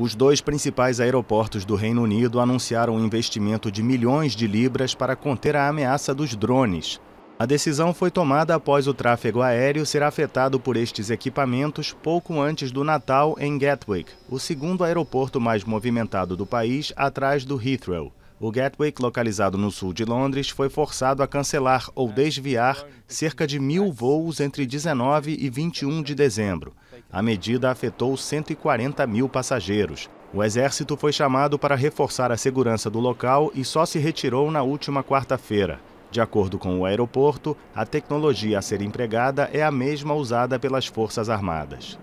Os dois principais aeroportos do Reino Unido anunciaram um investimento de milhões de libras para conter a ameaça dos drones. A decisão foi tomada após o tráfego aéreo ser afetado por estes equipamentos pouco antes do Natal em Gatwick, o segundo aeroporto mais movimentado do país, atrás do Heathrow. O Gatwick, localizado no sul de Londres, foi forçado a cancelar ou desviar cerca de mil voos entre 19 e 21 de dezembro. A medida afetou 140 mil passageiros. O exército foi chamado para reforçar a segurança do local e só se retirou na última quarta-feira. De acordo com o aeroporto, a tecnologia a ser empregada é a mesma usada pelas Forças Armadas.